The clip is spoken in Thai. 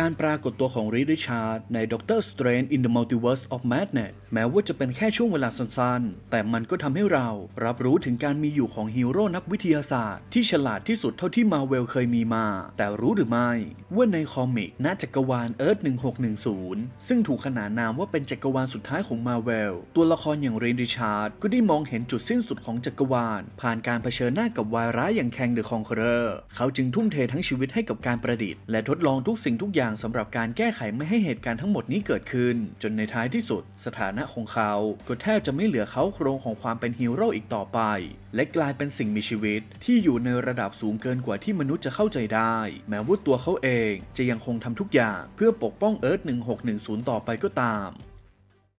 การปรากฏตัวของรีดิชาร์ดในด็อกเตอร์สเตรน n the Multiverse อ f Madness แม้ว่าจะเป็นแค่ช่วงเวลาสั้นๆ แต่มันก็ทำให้เรา รับรู้ถึงการมีอยู่ของฮีโร่นักวิทยาศาสตร์ ที่ฉลาดที่สุดเท่าที่มาเวลเคยมีมา แต่รู้หรือไม่ ว่าในคอมิกนาจักรวาลเนึ่งศ1610 ซึ่งถูกขนานนามว่าเป็นจักรวาลสุดท้ายของมาเวลตัวละครอย่างรีดิชาร์ดก็ได้มองเห็นจุดสิ้นสุดของจักรวาล ผ่านการเผชิญหน้ากับวายร้ายอย่างแคงเดอะคองเคอร์เขาจึงทุ่มเททั้งชีวิตให้กับการประดิษฐ์และทดลองทุกสิ่งทุกอย่างางสำหรับการแก้ไขไม่ให้เหตุการณ์ทั้งหมดนี้เกิดขึ้น จนในท้ายที่สุด สถานะของเขา ก็แทบจะไม่เหลือเขาโครงของความเป็นฮีโร่อีกต่อไป และกลายเป็นสิ่งมีชีวิต ที่อยู่ในระดับสูงเกินกว่าที่มนุษย์จะเข้าใจได้ แม้ว่าตัวเขาเองจะยังคงทำทุกอย่างเพื่อปกป้องเอิร์ธ1610 ต่อไปก็ตาม